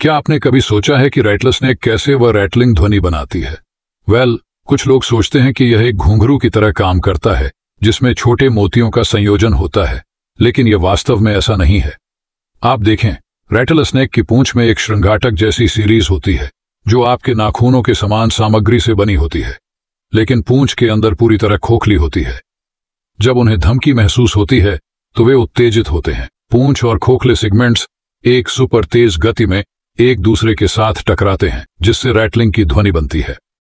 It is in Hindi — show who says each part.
Speaker 1: क्या आपने कभी सोचा है कि राइटलस ने कैसे वह रैटलिंग ध्वनि बनाती है वेल well, कुछ लोग सोचते हैं कि यह एक घुंघरू की तरह काम करता है जिसमें छोटे मोतियों का संयोजन होता है लेकिन यह वास्तव में ऐसा नहीं है आप देखें रैटल स्नेक की पूंछ में एक श्रृंगाटक जैसी सीरीज होती है जो आपके नाखूनों के समान सामग्री से बनी होती है लेकिन पूंछ के अंदर पूरी तरह खोखली होती है जब उन्हें धमकी महसूस होती है तो वे उत्तेजित होते हैं पूंछ और खोखले सेगमेंट्स एक सुपर तेज गति में एक दूसरे के साथ टकराते हैं जिससे रैटलिंग की ध्वनि बनती है